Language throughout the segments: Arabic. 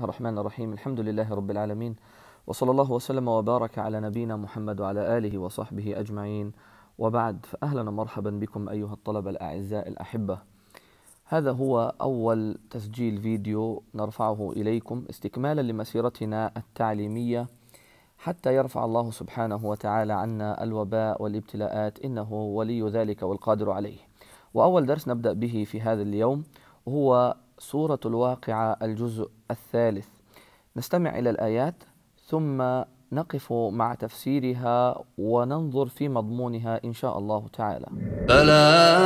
الله الرحمن الرحيم الحمد لله رب العالمين وصلى الله وسلم وبارك على نبينا محمد وعلى آله وصحبه أجمعين وبعد فأهلا مرحبا بكم أيها الطلبة الأعزاء الأحبة هذا هو أول تسجيل فيديو نرفعه إليكم استكمالا لمسيرتنا التعليمية حتى يرفع الله سبحانه وتعالى عنا الوباء والابتلاءات إنه ولي ذلك والقادر عليه وأول درس نبدأ به في هذا اليوم هو سورة الواقعة الجزء الثالث نستمع إلى الآيات ثم نقف مع تفسيرها وننظر في مضمونها إن شاء الله تعالى فلا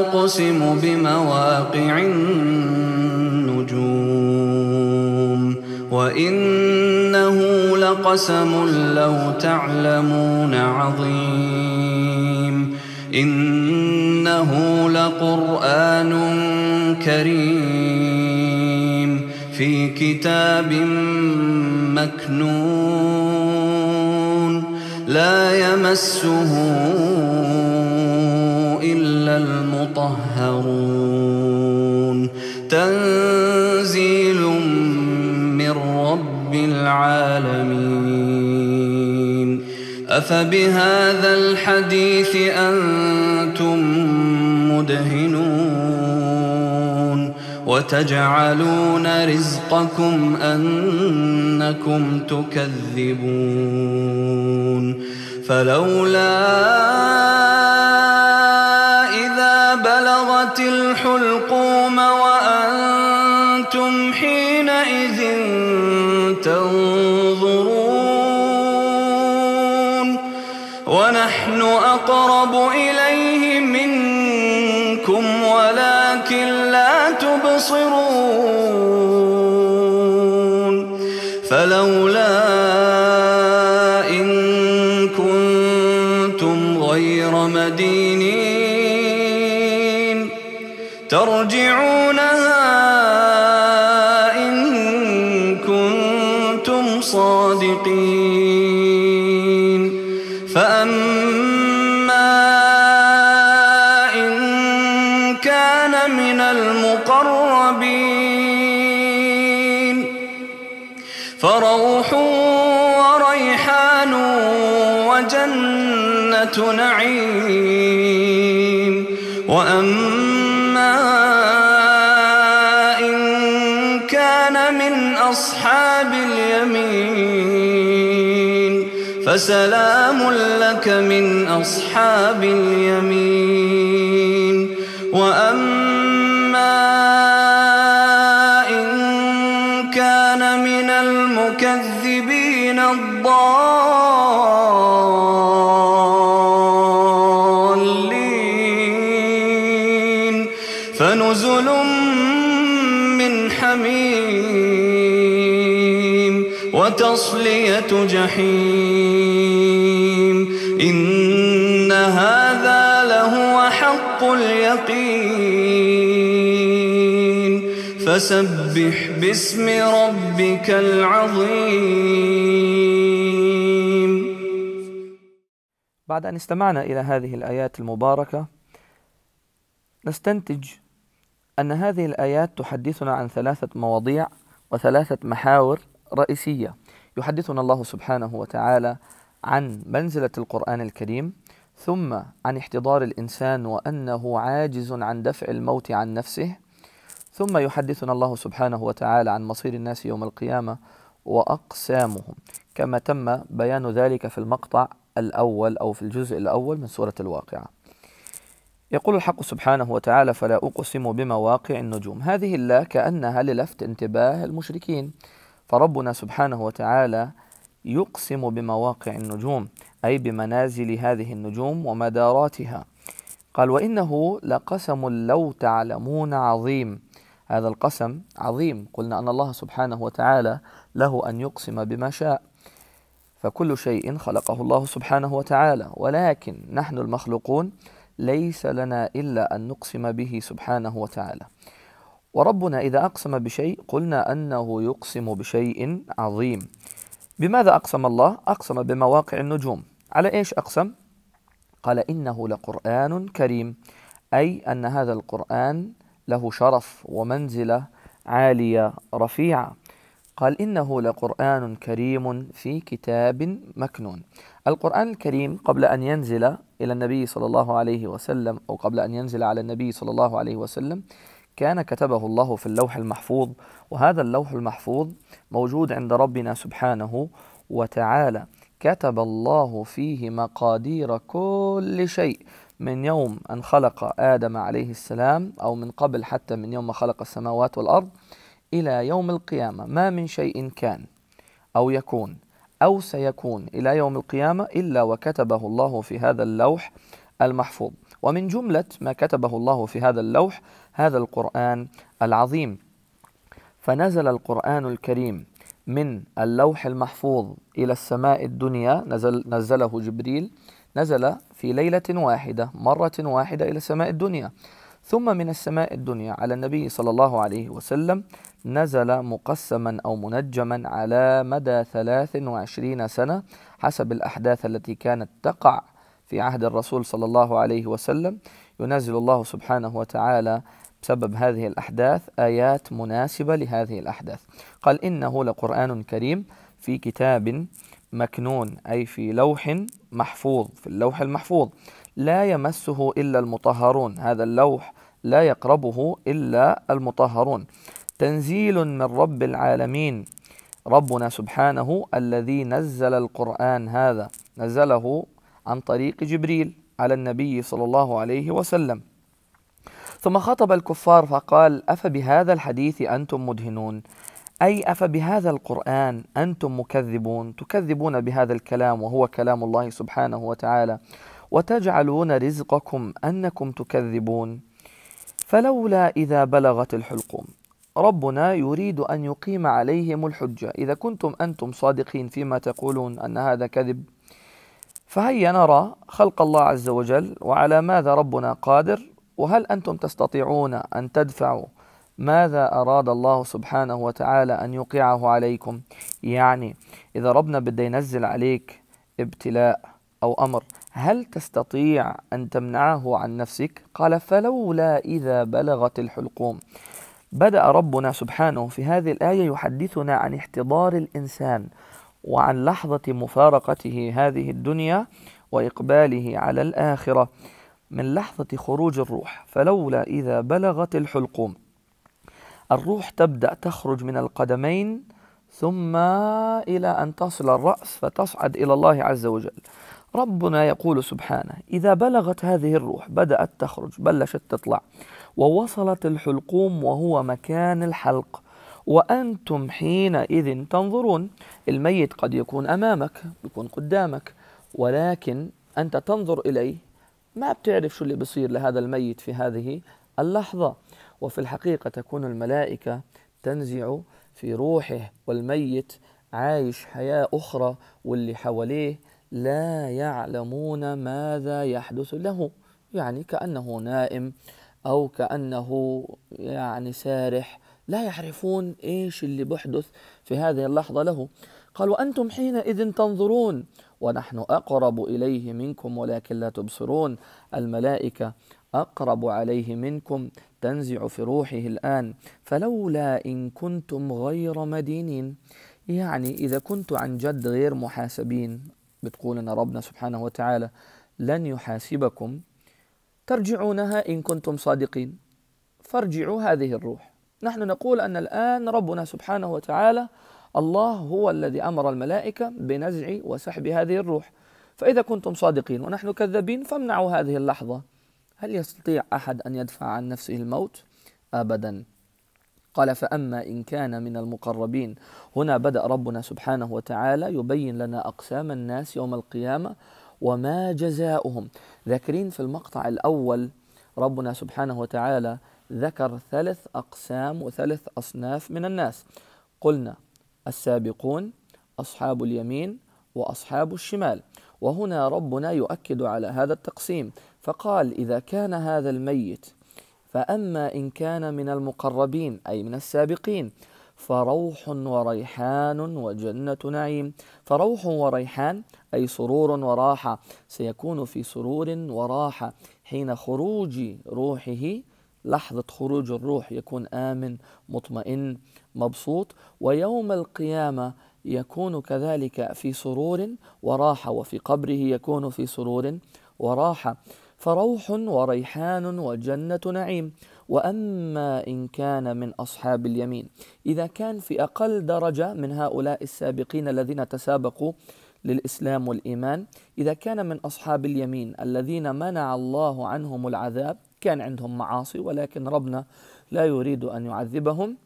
أقسم بمواقع النجوم وإنه لقسم لو تعلمون عظيم إن إنه لقرآن كريم في كتاب مكنون لا يمسه إلا المطهرون تنزيل من رب العالمين أفبهذا الحديث أنت تجعلون رزقكم أنكم تكذبون فلولا إذا بلغت الحلقوم وأنتم حينئذ تنظرون ونحن أقرب إليه منكم ولكن تنتصرون فلولا إن كنتم غير مدينين ترجعونها إن كنتم صادقين نعيم وأما إن كان من أصحاب اليمين فسلام لك من أصحاب اليمين وأما إن كان من المكذبين الضالين تصلية جحيم إن هذا لهو حق اليقين فسبح باسم ربك العظيم بعد أن استمعنا إلى هذه الآيات المباركة نستنتج أن هذه الآيات تحدثنا عن ثلاثة مواضيع وثلاثة محاور رئيسية يحدثنا الله سبحانه وتعالى عن منزلة القرآن الكريم ثم عن احتضار الإنسان وأنه عاجز عن دفع الموت عن نفسه ثم يحدثنا الله سبحانه وتعالى عن مصير الناس يوم القيامة وأقسامهم كما تم بيان ذلك في المقطع الأول أو في الجزء الأول من سورة الواقعة يقول الحق سبحانه وتعالى فلا أقسم بمواقع النجوم هذه الله كأنها للفت انتباه المشركين فربنا سبحانه وتعالى يقسم بمواقع النجوم أي بمنازل هذه النجوم ومداراتها قال وإنه لقسم لو تعلمون عظيم هذا القسم عظيم قلنا أن الله سبحانه وتعالى له أن يقسم بما شاء فكل شيء خلقه الله سبحانه وتعالى ولكن نحن المخلوقون ليس لنا إلا أن نقسم به سبحانه وتعالى وربنا إذا أقسم بشيء قلنا أنه يقسم بشيء عظيم بماذا أقسم الله؟ أقسم بمواقع النجوم على إيش أقسم؟ قال إنه لقرآن كريم أي أن هذا القرآن له شرف ومنزلة عالية رفيعة قال إنه لقرآن كريم في كتاب مكنون القرآن الكريم قبل أن ينزل إلى النبي صلى الله عليه وسلم أو قبل أن ينزل على النبي صلى الله عليه وسلم كان كتبه الله في اللوح المحفوظ وهذا اللوح المحفوظ موجود عند ربنا سبحانه وتعالى كتب الله فيه مقادير كل شيء من يوم أن خلق آدم عليه السلام أو من قبل حتى من يوم ما خلق السماوات والأرض إلى يوم القيامة ما من شيء كان أو يكون أو سيكون إلى يوم القيامة إلا وكتبه الله في هذا اللوح المحفوظ ومن جملة ما كتبه الله في هذا اللوح هذا القرآن العظيم فنزل القرآن الكريم من اللوح المحفوظ إلى السماء الدنيا نزل نزله جبريل نزل في ليلة واحدة مرة واحدة إلى السماء الدنيا ثم من السماء الدنيا على النبي صلى الله عليه وسلم نزل مقسما أو منجما على مدى 23 سنة حسب الأحداث التي كانت تقع في عهد الرسول صلى الله عليه وسلم ينزل الله سبحانه وتعالى بسبب هذه الأحداث آيات مناسبة لهذه الأحداث قال إنه لقرآن كريم في كتاب مكنون أي في لوح محفوظ في اللوح المحفوظ لا يمسه إلا المطهرون هذا اللوح لا يقربه إلا المطهرون تنزيل من رب العالمين ربنا سبحانه الذي نزل القرآن هذا نزله عن طريق جبريل على النبي صلى الله عليه وسلم ثم خطب الكفار فقال أفبهذا الحديث أنتم مدهنون أي أفبهذا القرآن أنتم مكذبون تكذبون بهذا الكلام وهو كلام الله سبحانه وتعالى وتجعلون رزقكم أنكم تكذبون فلولا إذا بلغت الحلقوم ربنا يريد أن يقيم عليهم الحجة إذا كنتم أنتم صادقين فيما تقولون أن هذا كذب فهيا نرى خلق الله عز وجل وعلى ماذا ربنا قادر وهل أنتم تستطيعون أن تدفعوا ماذا أراد الله سبحانه وتعالى أن يوقعه عليكم يعني إذا ربنا بده ينزل عليك ابتلاء أو أمر هل تستطيع أن تمنعه عن نفسك؟ قال فلولا إذا بلغت الحلقوم بدأ ربنا سبحانه في هذه الآية يحدثنا عن احتضار الإنسان وعن لحظة مفارقته هذه الدنيا وإقباله على الآخرة من لحظة خروج الروح فلولا إذا بلغت الحلقوم الروح تبدأ تخرج من القدمين ثم إلى أن تصل الرأس فتصعد إلى الله عز وجل ربنا يقول سبحانه إذا بلغت هذه الروح بدأت تخرج بلشت تطلع ووصلت الحلقوم وهو مكان الحلق وأنتم حينئذ تنظرون الميت قد يكون أمامك يكون قدامك ولكن أنت تنظر إليه ما بتعرف شو اللي بصير لهذا الميت في هذه اللحظة وفي الحقيقة تكون الملائكة تنزع في روحه والميت عايش حياة أخرى واللي حواليه لا يعلمون ماذا يحدث له يعني كأنه نائم أو كأنه يعني سارح لا يعرفون ايش اللي بحدث في هذه اللحظه له قال وانتم حينئذ تنظرون ونحن اقرب اليه منكم ولكن لا تبصرون الملائكه اقرب عليه منكم تنزع في روحه الان فلولا ان كنتم غير مدينين يعني اذا كنت عن جد غير محاسبين بتقول ان ربنا سبحانه وتعالى لن يحاسبكم ترجعونها ان كنتم صادقين فارجعوا هذه الروح نحن نقول أن الآن ربنا سبحانه وتعالى الله هو الذي أمر الملائكة بنزع وسحب هذه الروح فإذا كنتم صادقين ونحن كذابين فامنعوا هذه اللحظة هل يستطيع أحد أن يدفع عن نفسه الموت؟ أبدا قال فأما إن كان من المقربين هنا بدأ ربنا سبحانه وتعالى يبين لنا أقسام الناس يوم القيامة وما جزاؤهم ذاكرين في المقطع الأول ربنا سبحانه وتعالى ذكر ثلاث أقسام وثلاث أصناف من الناس قلنا السابقون أصحاب اليمين وأصحاب الشمال وهنا ربنا يؤكد على هذا التقسيم فقال إذا كان هذا الميت فأما إن كان من المقربين أي من السابقين فروح وريحان وجنة نعيم فروح وريحان أي سرور وراحة سيكون في سرور وراحة حين خروج روحه لحظة خروج الروح يكون آمن مطمئن مبسوط ويوم القيامة يكون كذلك في سرور وراحة وفي قبره يكون في سرور وراحة فروح وريحان وجنة نعيم واما ان كان من اصحاب اليمين اذا كان في اقل درجه من هؤلاء السابقين الذين تسابقوا للاسلام والايمان اذا كان من اصحاب اليمين الذين منع الله عنهم العذاب كان عندهم معاصي ولكن ربنا لا يريد أن يعذبهم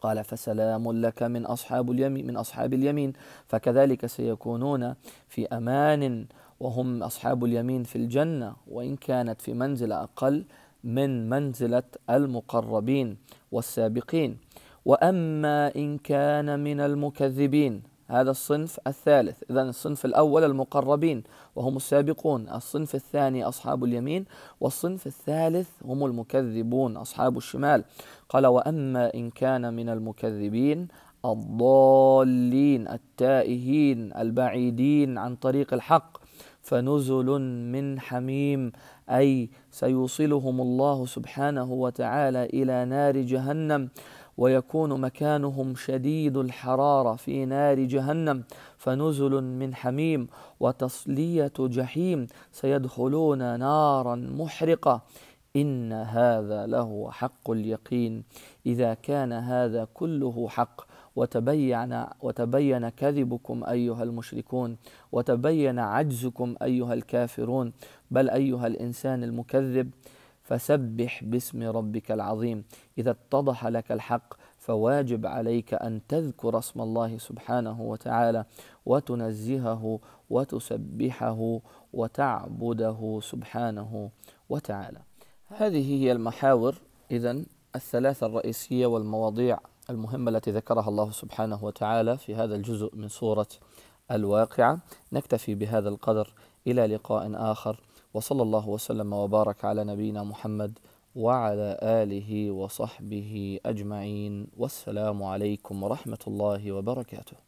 قال فسلام لك من أصحاب اليمين من أصحاب اليمين فكذلك سيكونون في أمان وهم أصحاب اليمين في الجنة وإن كانت في منزلة أقل من منزلة المقربين والسابقين وأما إن كان من المكذبين هذا الصنف الثالث إذا الصنف الأول المقربين وهم السابقون الصنف الثاني أصحاب اليمين والصنف الثالث هم المكذبون أصحاب الشمال قال وأما إن كان من المكذبين الضالين التائهين البعيدين عن طريق الحق فنزل من حميم أي سيوصلهم الله سبحانه وتعالى إلى نار جهنم ويكون مكانهم شديد الحراره في نار جهنم فنزل من حميم وتصليه جحيم سيدخلون نارا محرقه ان هذا لهو حق اليقين اذا كان هذا كله حق وتبين وتبين كذبكم ايها المشركون وتبين عجزكم ايها الكافرون بل ايها الانسان المكذب فسبح باسم ربك العظيم إذا اتضح لك الحق فواجب عليك أن تذكر اسم الله سبحانه وتعالى وتنزهه وتسبحه وتعبده سبحانه وتعالى هذه هي المحاور إذا الثلاثة الرئيسية والمواضيع المهمة التي ذكرها الله سبحانه وتعالى في هذا الجزء من سورة الواقعة نكتفي بهذا القدر إلى لقاء آخر وصلى الله وسلم وبارك على نبينا محمد وعلى آله وصحبه أجمعين والسلام عليكم ورحمة الله وبركاته